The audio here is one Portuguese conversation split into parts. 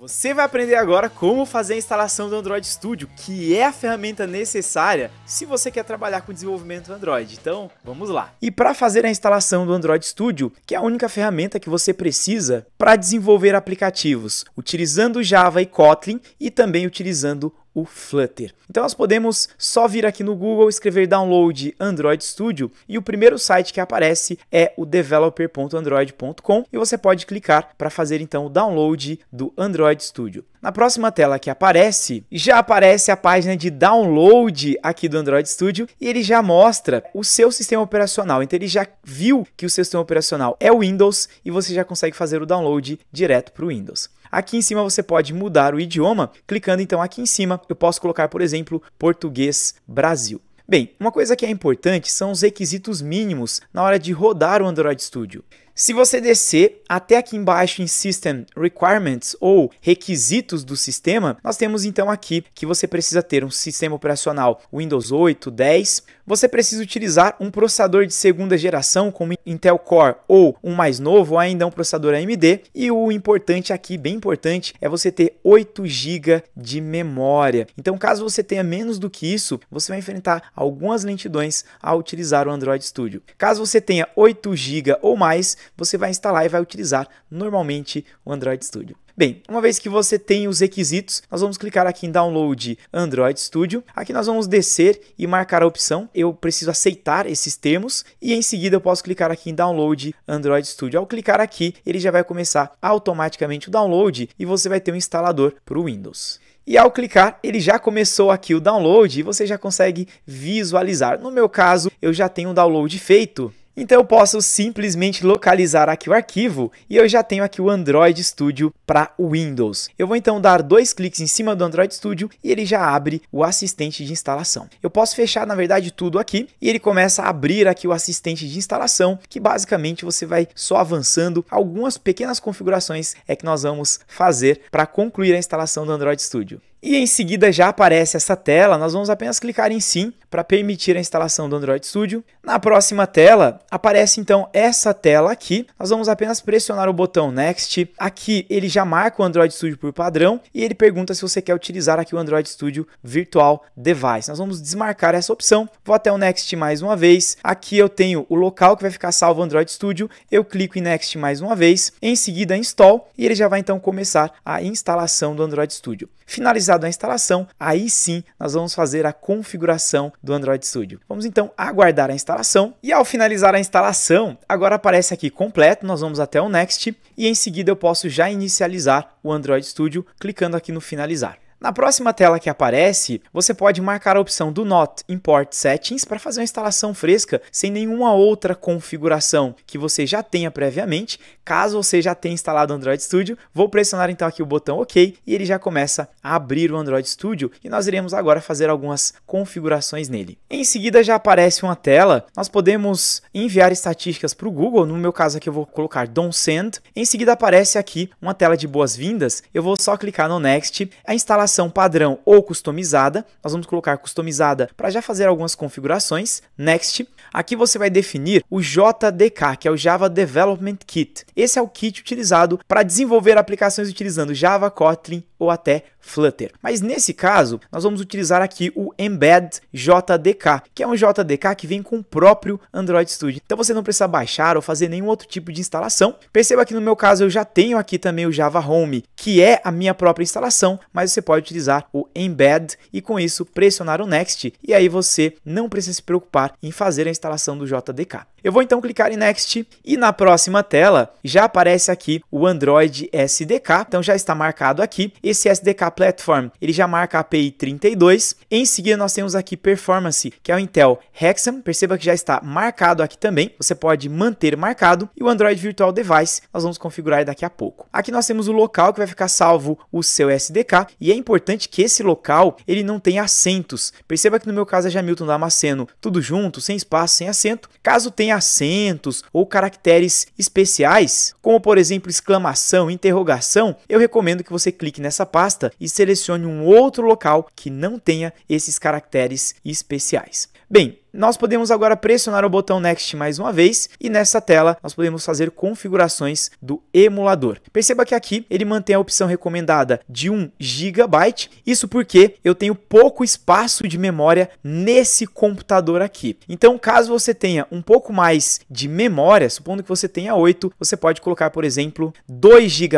Você vai aprender agora como fazer a instalação do Android Studio, que é a ferramenta necessária se você quer trabalhar com desenvolvimento Android. Então, vamos lá. E para fazer a instalação do Android Studio, que é a única ferramenta que você precisa para desenvolver aplicativos, utilizando Java e Kotlin e também utilizando o Flutter. Então nós podemos só vir aqui no Google, escrever download Android Studio e o primeiro site que aparece é o developer.android.com e você pode clicar para fazer então o download do Android Studio. Na próxima tela que aparece, já aparece a página de download aqui do Android Studio e ele já mostra o seu sistema operacional. Então ele já viu que o seu sistema operacional é o Windows e você já consegue fazer o download direto para o Windows. Aqui em cima você pode mudar o idioma, clicando então aqui em cima, eu posso colocar, por exemplo, português Brasil. Bem, uma coisa que é importante são os requisitos mínimos na hora de rodar o Android Studio. Se você descer até aqui embaixo em System Requirements ou requisitos do sistema, nós temos então aqui que você precisa ter um sistema operacional Windows 8, 10, você precisa utilizar um processador de segunda geração como Intel Core ou um mais novo, ainda um processador AMD, e o importante aqui, bem importante, é você ter 8 GB de memória. Então, caso você tenha menos do que isso, você vai enfrentar algumas lentidões ao utilizar o Android Studio. Caso você tenha 8 GB ou mais, você vai instalar e vai utilizar normalmente o Android Studio. Bem, uma vez que você tem os requisitos, nós vamos clicar aqui em Download Android Studio. Aqui nós vamos descer e marcar a opção. Eu preciso aceitar esses termos e em seguida eu posso clicar aqui em Download Android Studio. Ao clicar aqui, ele já vai começar automaticamente o download e você vai ter um instalador para o Windows. E ao clicar, ele já começou aqui o download e você já consegue visualizar. No meu caso, eu já tenho o um download feito, então eu posso simplesmente localizar aqui o arquivo e eu já tenho aqui o Android Studio para Windows. Eu vou então dar dois cliques em cima do Android Studio e ele já abre o assistente de instalação. Eu posso fechar na verdade tudo aqui e ele começa a abrir aqui o assistente de instalação que basicamente você vai só avançando algumas pequenas configurações é que nós vamos fazer para concluir a instalação do Android Studio. E em seguida já aparece essa tela, nós vamos apenas clicar em sim para permitir a instalação do Android Studio. Na próxima tela aparece então essa tela aqui, nós vamos apenas pressionar o botão Next. Aqui ele já marca o Android Studio por padrão e ele pergunta se você quer utilizar aqui o Android Studio Virtual Device. Nós vamos desmarcar essa opção, vou até o Next mais uma vez, aqui eu tenho o local que vai ficar salvo o Android Studio, eu clico em Next mais uma vez, em seguida Install e ele já vai então começar a instalação do Android Studio. Finalizando finalizado a instalação, aí sim nós vamos fazer a configuração do Android Studio. Vamos então aguardar a instalação e ao finalizar a instalação, agora aparece aqui completo, nós vamos até o Next e em seguida eu posso já inicializar o Android Studio clicando aqui no finalizar. Na próxima tela que aparece, você pode marcar a opção do Not Import Settings para fazer uma instalação fresca sem nenhuma outra configuração que você já tenha previamente. Caso você já tenha instalado o Android Studio, vou pressionar então aqui o botão OK e ele já começa a abrir o Android Studio e nós iremos agora fazer algumas configurações nele. Em seguida já aparece uma tela, nós podemos enviar estatísticas para o Google, no meu caso aqui eu vou colocar Don't Send. Em seguida aparece aqui uma tela de boas-vindas, eu vou só clicar no Next, a instalação configuração padrão ou customizada. Nós vamos colocar customizada para já fazer algumas configurações. Next. Aqui você vai definir o JDK, que é o Java Development Kit. Esse é o kit utilizado para desenvolver aplicações utilizando Java, Kotlin ou até Flutter. Mas nesse caso, nós vamos utilizar aqui o Embed JDK, que é um JDK que vem com o próprio Android Studio. Então você não precisa baixar ou fazer nenhum outro tipo de instalação. Perceba que no meu caso eu já tenho aqui também o Java Home, que é a minha própria instalação, mas você pode utilizar o Embed e com isso pressionar o Next e aí você não precisa se preocupar em fazer a instalação do JDK. Eu vou então clicar em Next e na próxima tela já aparece aqui o Android SDK, então já está marcado aqui. Esse SDK Platform, ele já marca a API 32. Em seguida nós temos aqui Performance, que é o Intel Hexam, perceba que já está marcado aqui também, você pode manter marcado. E o Android Virtual Device, nós vamos configurar daqui a pouco. Aqui nós temos o local que vai ficar salvo o seu SDK e é importante que esse local ele não tenha acentos. Perceba que no meu caso é Jamilton Damasceno, tudo junto, sem espaço, sem acento, caso tenha acentos ou caracteres especiais, como por exemplo exclamação, interrogação, eu recomendo que você clique nessa pasta e selecione um outro local que não tenha esses caracteres especiais. Bem, nós podemos agora pressionar o botão Next mais uma vez e nessa tela nós podemos fazer configurações do emulador. Perceba que aqui ele mantém a opção recomendada de 1 GB, isso porque eu tenho pouco espaço de memória nesse computador aqui. Então, caso você tenha um pouco mais de memória, supondo que você tenha 8, você pode colocar, por exemplo, 2 GB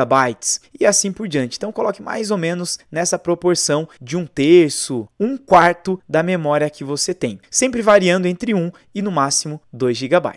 e assim por diante. Então, coloque mais ou menos nessa proporção de um terço, um quarto da memória que você tem. Sempre varia variando entre 1 e no máximo 2 GB.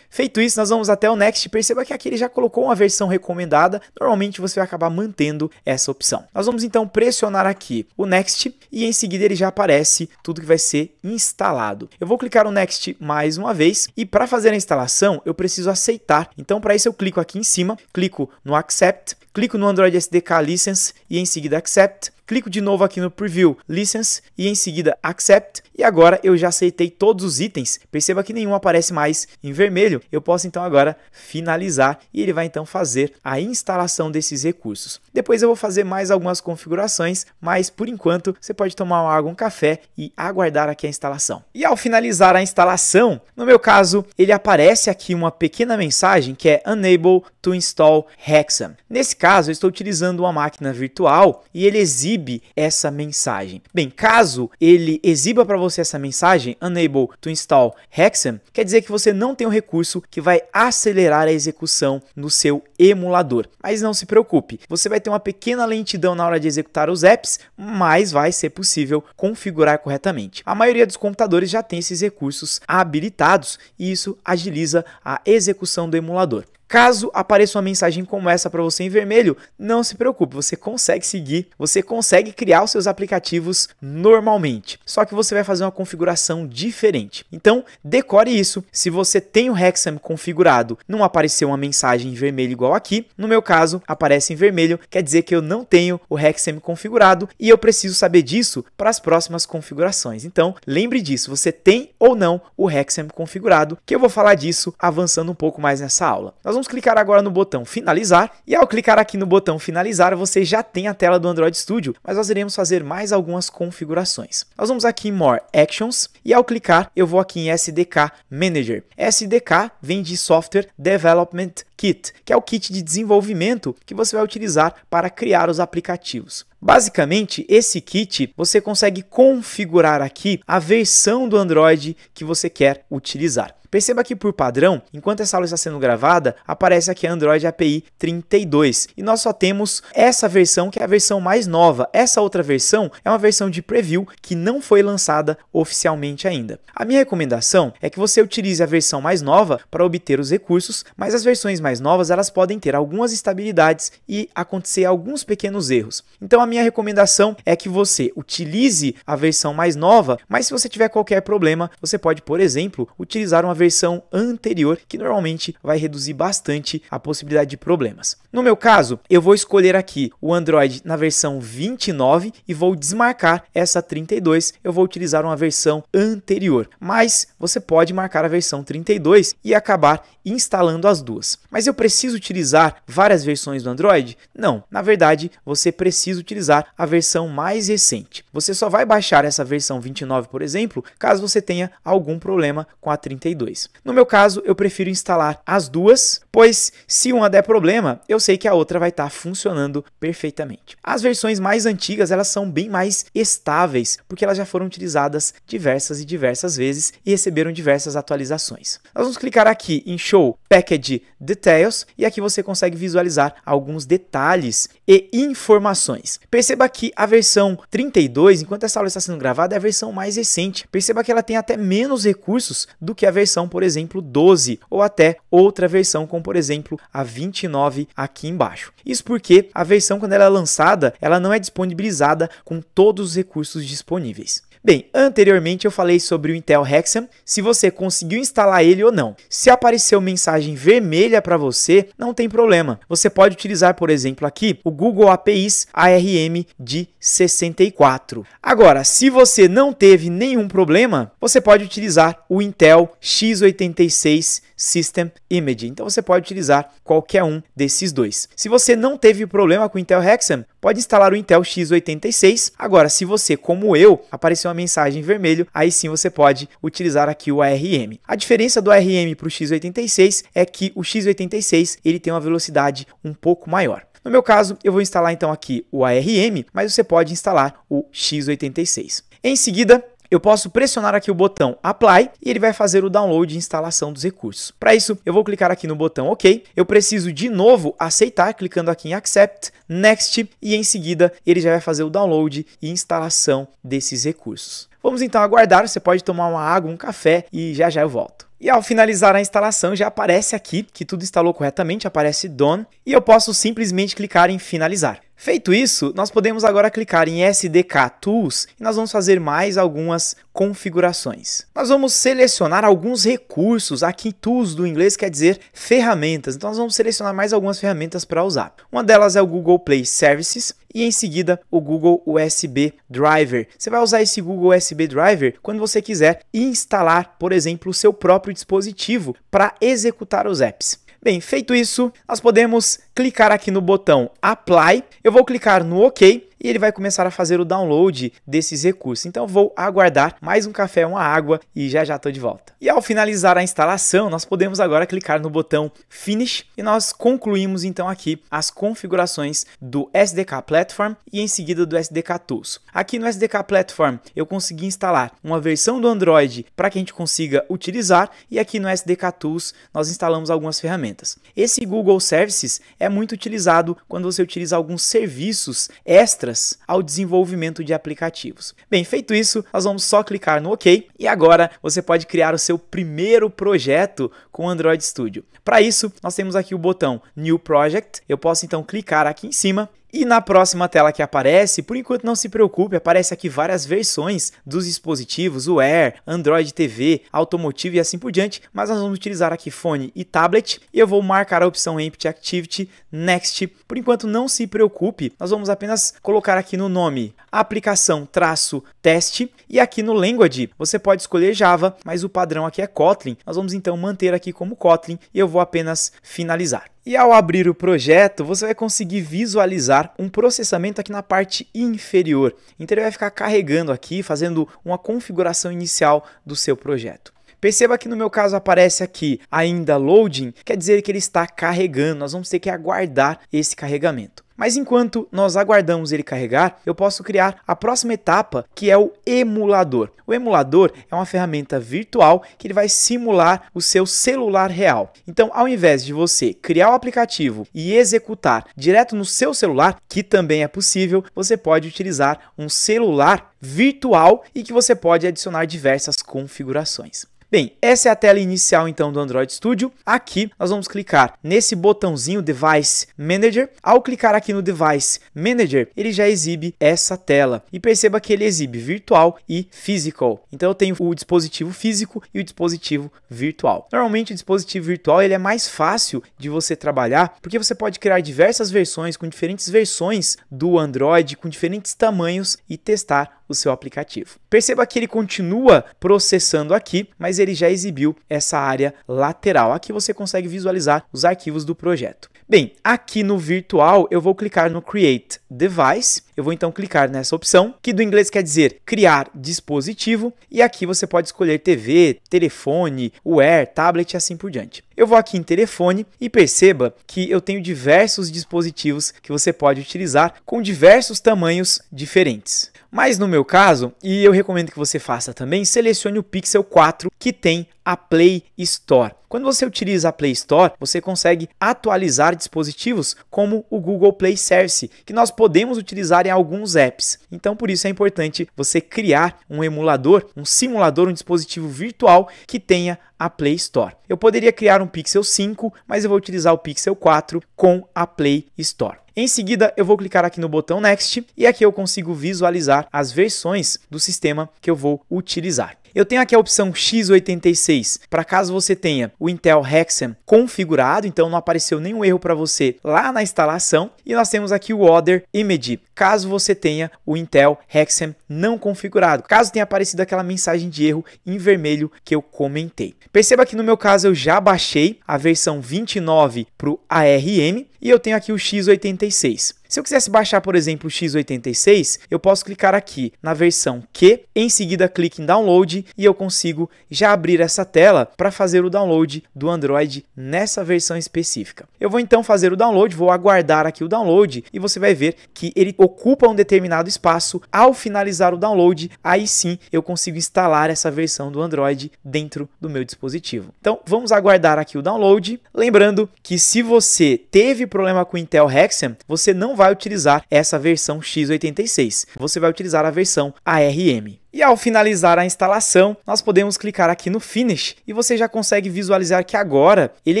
Feito isso, nós vamos até o Next. Perceba que aqui ele já colocou uma versão recomendada. Normalmente você vai acabar mantendo essa opção. Nós vamos então pressionar aqui o Next e em seguida ele já aparece tudo que vai ser instalado. Eu vou clicar no Next mais uma vez e para fazer a instalação eu preciso aceitar. Então para isso eu clico aqui em cima, clico no Accept, clico no Android SDK License e em seguida Accept clico de novo aqui no Preview License e em seguida Accept. E agora eu já aceitei todos os itens. Perceba que nenhum aparece mais em vermelho. Eu posso então agora finalizar e ele vai então fazer a instalação desses recursos. Depois eu vou fazer mais algumas configurações, mas por enquanto você pode tomar uma água, um café e aguardar aqui a instalação. E ao finalizar a instalação, no meu caso, ele aparece aqui uma pequena mensagem que é Unable to install Hexam. Nesse caso, eu estou utilizando uma máquina virtual e ele exibe exibe essa mensagem? Bem, caso ele exiba para você essa mensagem, unable to install Hexam, quer dizer que você não tem um recurso que vai acelerar a execução no seu emulador. Mas não se preocupe, você vai ter uma pequena lentidão na hora de executar os apps, mas vai ser possível configurar corretamente. A maioria dos computadores já tem esses recursos habilitados e isso agiliza a execução do emulador. Caso apareça uma mensagem como essa para você em vermelho, não se preocupe, você consegue seguir, você consegue criar os seus aplicativos normalmente. Só que você vai fazer uma configuração diferente. Então, decore isso. Se você tem o Hexam configurado, não apareceu uma mensagem em vermelho igual aqui. No meu caso, aparece em vermelho, quer dizer que eu não tenho o Hexam configurado e eu preciso saber disso para as próximas configurações. Então, lembre disso, você tem ou não o Hexam configurado, que eu vou falar disso avançando um pouco mais nessa aula. Nós vamos clicar agora no botão finalizar e ao clicar aqui no botão finalizar você já tem a tela do Android Studio, mas nós iremos fazer mais algumas configurações. Nós vamos aqui em More Actions e ao clicar eu vou aqui em SDK Manager. SDK vem de Software Development Kit, que é o kit de desenvolvimento que você vai utilizar para criar os aplicativos. Basicamente, esse kit você consegue configurar aqui a versão do Android que você quer utilizar. Perceba que por padrão, enquanto essa aula está sendo gravada, aparece aqui a Android API 32 e nós só temos essa versão que é a versão mais nova. Essa outra versão é uma versão de preview que não foi lançada oficialmente ainda. A minha recomendação é que você utilize a versão mais nova para obter os recursos, mas as versões mais novas elas podem ter algumas estabilidades e acontecer alguns pequenos erros. Então a minha recomendação é que você utilize a versão mais nova, mas se você tiver qualquer problema, você pode, por exemplo, utilizar uma versão anterior, que normalmente vai reduzir bastante a possibilidade de problemas. No meu caso, eu vou escolher aqui o Android na versão 29 e vou desmarcar essa 32. Eu vou utilizar uma versão anterior, mas você pode marcar a versão 32 e acabar instalando as duas. Mas eu preciso utilizar várias versões do Android? Não, na verdade, você precisa utilizar a versão mais recente. Você só vai baixar essa versão 29, por exemplo, caso você tenha algum problema com a 32. No meu caso, eu prefiro instalar as duas, pois se uma der problema, eu eu sei que a outra vai estar tá funcionando perfeitamente. As versões mais antigas, elas são bem mais estáveis, porque elas já foram utilizadas diversas e diversas vezes e receberam diversas atualizações. Nós vamos clicar aqui em Show Package Details e aqui você consegue visualizar alguns detalhes e informações. Perceba que a versão 32, enquanto essa aula está sendo gravada, é a versão mais recente. Perceba que ela tem até menos recursos do que a versão, por exemplo, 12 ou até outra versão, como por exemplo a 29, a aqui embaixo. Isso porque a versão quando ela é lançada, ela não é disponibilizada com todos os recursos disponíveis. Bem, anteriormente eu falei sobre o Intel Hexam, se você conseguiu instalar ele ou não. Se apareceu mensagem vermelha para você, não tem problema. Você pode utilizar, por exemplo, aqui o Google APIs ARM de 64. Agora, se você não teve nenhum problema, você pode utilizar o Intel x86 System Image. Então você pode utilizar qualquer um desses dois. Se você não teve problema com o Intel Hexam, pode instalar o Intel x86. Agora, se você, como eu, apareceu uma mensagem em vermelho, aí sim você pode utilizar aqui o ARM. A diferença do ARM para o x86 é que o x86 ele tem uma velocidade um pouco maior. No meu caso, eu vou instalar então aqui o ARM, mas você pode instalar o x86. Em seguida, eu posso pressionar aqui o botão Apply e ele vai fazer o download e instalação dos recursos. Para isso, eu vou clicar aqui no botão OK. Eu preciso de novo aceitar, clicando aqui em Accept, Next e em seguida ele já vai fazer o download e instalação desses recursos. Vamos então aguardar, você pode tomar uma água, um café e já já eu volto. E ao finalizar a instalação, já aparece aqui que tudo instalou corretamente, aparece Done, e eu posso simplesmente clicar em finalizar. Feito isso, nós podemos agora clicar em SDK Tools e nós vamos fazer mais algumas configurações. Nós vamos selecionar alguns recursos, aqui Tools do inglês quer dizer ferramentas, então nós vamos selecionar mais algumas ferramentas para usar. Uma delas é o Google Play Services e em seguida o Google USB Driver. Você vai usar esse Google USB Driver quando você quiser instalar, por exemplo, o seu próprio dispositivo para executar os apps. Bem, feito isso, nós podemos clicar aqui no botão Apply. Eu vou clicar no OK e ele vai começar a fazer o download desses recursos. Então vou aguardar mais um café, uma água e já já estou de volta. E ao finalizar a instalação, nós podemos agora clicar no botão Finish e nós concluímos então aqui as configurações do SDK Platform e em seguida do SDK Tools. Aqui no SDK Platform eu consegui instalar uma versão do Android para que a gente consiga utilizar e aqui no SDK Tools nós instalamos algumas ferramentas. Esse Google Services é muito utilizado quando você utiliza alguns serviços extras ao desenvolvimento de aplicativos. Bem, feito isso, nós vamos só clicar no OK e agora você pode criar o seu primeiro projeto com o Android Studio. Para isso, nós temos aqui o botão New Project. Eu posso então clicar aqui em cima e na próxima tela que aparece, por enquanto não se preocupe, aparece aqui várias versões dos dispositivos, o Air, Android TV, automotivo e assim por diante, mas nós vamos utilizar aqui fone e tablet e eu vou marcar a opção Empty Activity Next. Por enquanto não se preocupe, nós vamos apenas colocar aqui no nome aplicação traço teste e aqui no Language você pode escolher Java, mas o padrão aqui é Kotlin. Nós vamos então manter aqui como Kotlin e eu vou apenas finalizar. E ao abrir o projeto, você vai conseguir visualizar um processamento aqui na parte inferior. Então ele vai ficar carregando aqui, fazendo uma configuração inicial do seu projeto. Perceba que no meu caso aparece aqui ainda loading, quer dizer que ele está carregando, nós vamos ter que aguardar esse carregamento. Mas enquanto nós aguardamos ele carregar, eu posso criar a próxima etapa, que é o emulador. O emulador é uma ferramenta virtual que ele vai simular o seu celular real. Então, ao invés de você criar o aplicativo e executar direto no seu celular, que também é possível, você pode utilizar um celular virtual e que você pode adicionar diversas configurações. Bem, essa é a tela inicial então do Android Studio. Aqui nós vamos clicar nesse botãozinho Device Manager. Ao clicar aqui no Device Manager, ele já exibe essa tela. E perceba que ele exibe virtual e physical. Então eu tenho o dispositivo físico e o dispositivo virtual. Normalmente o dispositivo virtual ele é mais fácil de você trabalhar, porque você pode criar diversas versões com diferentes versões do Android, com diferentes tamanhos e testar o seu aplicativo. Perceba que ele continua processando aqui, mas ele já exibiu essa área lateral. Aqui você consegue visualizar os arquivos do projeto. Bem, aqui no virtual eu vou clicar no Create Device, eu vou então clicar nessa opção, que do inglês quer dizer criar dispositivo, e aqui você pode escolher TV, telefone, Wear, tablet e assim por diante. Eu vou aqui em telefone e perceba que eu tenho diversos dispositivos que você pode utilizar com diversos tamanhos diferentes. Mas no meu caso, e eu recomendo que você faça também, selecione o pixel 4 que tem a Play Store. Quando você utiliza a Play Store, você consegue atualizar dispositivos como o Google Play Service, que nós podemos utilizar em alguns apps. Então, por isso é importante você criar um emulador, um simulador, um dispositivo virtual que tenha a Play Store. Eu poderia criar um Pixel 5, mas eu vou utilizar o Pixel 4 com a Play Store. Em seguida, eu vou clicar aqui no botão Next e aqui eu consigo visualizar as versões do sistema que eu vou utilizar. Eu tenho aqui a opção x86 para caso você tenha o Intel Hexem configurado, então não apareceu nenhum erro para você lá na instalação. E nós temos aqui o Other Image, caso você tenha o Intel Hexem não configurado, caso tenha aparecido aquela mensagem de erro em vermelho que eu comentei. Perceba que no meu caso eu já baixei a versão 29 para o ARM, e eu tenho aqui o x86. Se eu quisesse baixar, por exemplo, o x86, eu posso clicar aqui na versão Q, em seguida clique em download e eu consigo já abrir essa tela para fazer o download do Android nessa versão específica. Eu vou então fazer o download, vou aguardar aqui o download e você vai ver que ele ocupa um determinado espaço. Ao finalizar o download, aí sim eu consigo instalar essa versão do Android dentro do meu dispositivo. Então, vamos aguardar aqui o download. Lembrando que se você teve problema com Intel Hexem, você não vai utilizar essa versão x86. Você vai utilizar a versão ARM. E ao finalizar a instalação, nós podemos clicar aqui no Finish e você já consegue visualizar que agora ele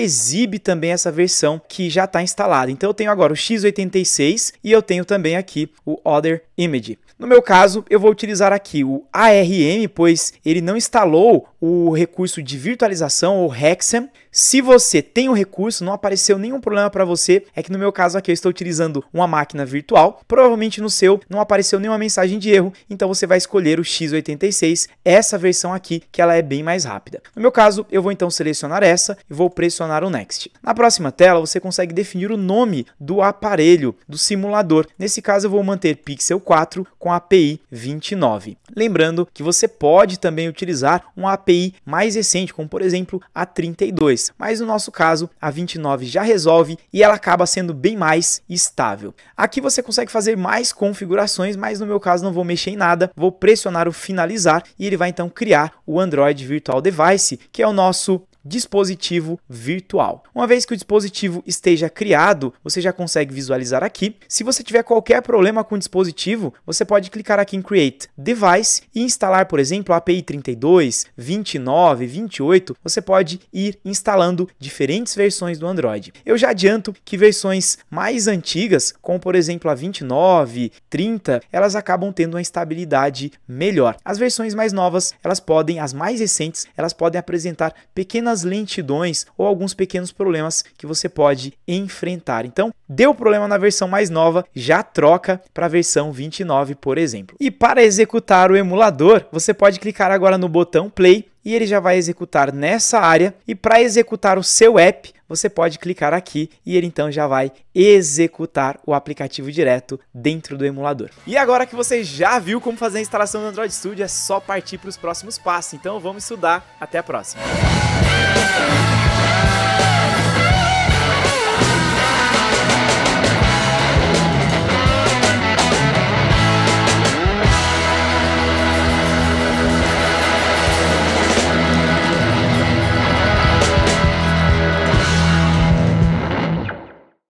exibe também essa versão que já está instalada. Então eu tenho agora o x86 e eu tenho também aqui o Other Image. No meu caso, eu vou utilizar aqui o ARM, pois ele não instalou o recurso de virtualização ou Hexam. Se você tem o recurso, não apareceu nenhum problema para você, é que no meu caso aqui eu estou utilizando uma máquina virtual, provavelmente no seu não apareceu nenhuma mensagem de erro, então você vai escolher o x 86 essa versão aqui que ela é bem mais rápida. No meu caso, eu vou então selecionar essa e vou pressionar o Next. Na próxima tela, você consegue definir o nome do aparelho, do simulador. Nesse caso, eu vou manter Pixel 4 com API 29. Lembrando que você pode também utilizar uma API mais recente, como por exemplo a 32, mas no nosso caso, a 29 já resolve e ela acaba sendo bem mais estável. Aqui você consegue fazer mais configurações, mas no meu caso não vou mexer em nada, vou pressionar o finalizar e ele vai então criar o Android Virtual Device, que é o nosso dispositivo virtual. Uma vez que o dispositivo esteja criado, você já consegue visualizar aqui. Se você tiver qualquer problema com o dispositivo, você pode clicar aqui em Create Device e instalar, por exemplo, a API 32, 29, 28. Você pode ir instalando diferentes versões do Android. Eu já adianto que versões mais antigas, como por exemplo a 29, 30, elas acabam tendo uma estabilidade melhor. As versões mais novas, elas podem, as mais recentes, elas podem apresentar pequenas pequenas lentidões ou alguns pequenos problemas que você pode enfrentar. Então, deu problema na versão mais nova, já troca para a versão 29, por exemplo. E para executar o emulador, você pode clicar agora no botão play e ele já vai executar nessa área e para executar o seu app, você pode clicar aqui e ele então já vai executar o aplicativo direto dentro do emulador. E agora que você já viu como fazer a instalação do Android Studio, é só partir para os próximos passos. Então vamos estudar. Até a próxima!